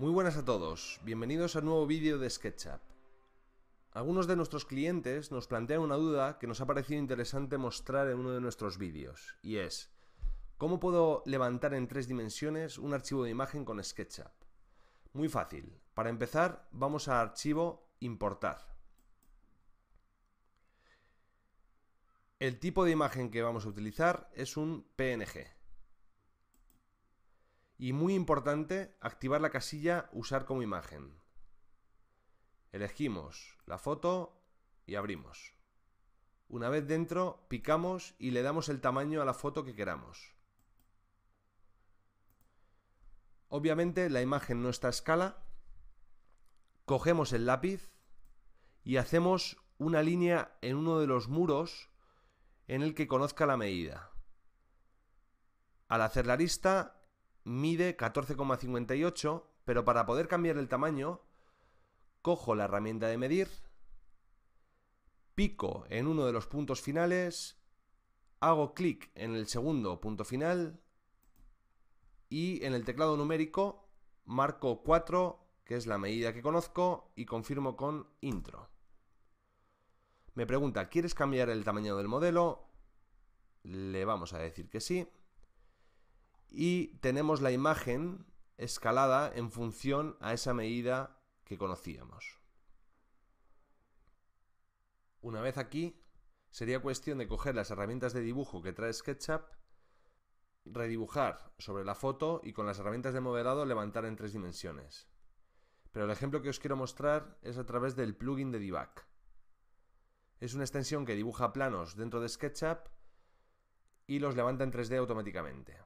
Muy buenas a todos, bienvenidos a nuevo vídeo de SketchUp. Algunos de nuestros clientes nos plantean una duda que nos ha parecido interesante mostrar en uno de nuestros vídeos, y es, ¿cómo puedo levantar en tres dimensiones un archivo de imagen con SketchUp? Muy fácil, para empezar vamos a Archivo, Importar. El tipo de imagen que vamos a utilizar es un PNG. Y muy importante, activar la casilla Usar como imagen. Elegimos la foto y abrimos. Una vez dentro, picamos y le damos el tamaño a la foto que queramos. Obviamente la imagen no está a escala. Cogemos el lápiz y hacemos una línea en uno de los muros en el que conozca la medida. Al hacer la lista, mide 14,58, pero para poder cambiar el tamaño, cojo la herramienta de medir, pico en uno de los puntos finales, hago clic en el segundo punto final y en el teclado numérico marco 4, que es la medida que conozco, y confirmo con intro. Me pregunta, ¿quieres cambiar el tamaño del modelo? Le vamos a decir que sí y tenemos la imagen escalada en función a esa medida que conocíamos. Una vez aquí, sería cuestión de coger las herramientas de dibujo que trae SketchUp, redibujar sobre la foto y con las herramientas de modelado levantar en tres dimensiones. Pero el ejemplo que os quiero mostrar es a través del plugin de Divac. Es una extensión que dibuja planos dentro de SketchUp y los levanta en 3D automáticamente.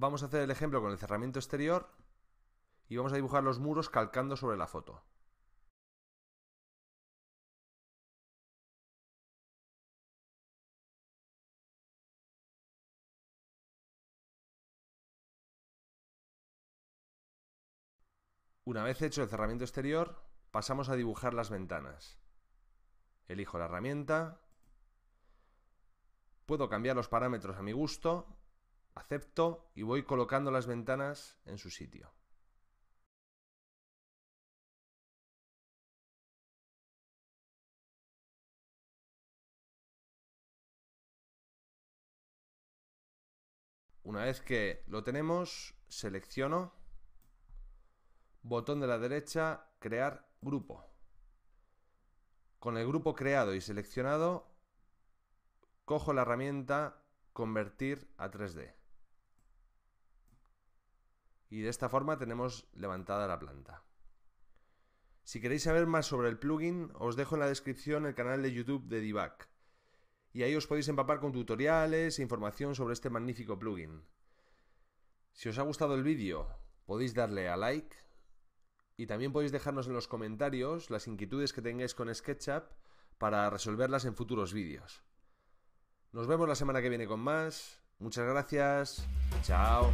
Vamos a hacer el ejemplo con el cerramiento exterior y vamos a dibujar los muros calcando sobre la foto. Una vez hecho el cerramiento exterior, pasamos a dibujar las ventanas. Elijo la herramienta. Puedo cambiar los parámetros a mi gusto Acepto y voy colocando las ventanas en su sitio. Una vez que lo tenemos, selecciono, botón de la derecha, crear grupo. Con el grupo creado y seleccionado, cojo la herramienta convertir a 3D y de esta forma tenemos levantada la planta. Si queréis saber más sobre el plugin, os dejo en la descripción el canal de YouTube de Divac y ahí os podéis empapar con tutoriales e información sobre este magnífico plugin. Si os ha gustado el vídeo, podéis darle a like y también podéis dejarnos en los comentarios las inquietudes que tengáis con SketchUp para resolverlas en futuros vídeos. Nos vemos la semana que viene con más. Muchas gracias. Chao.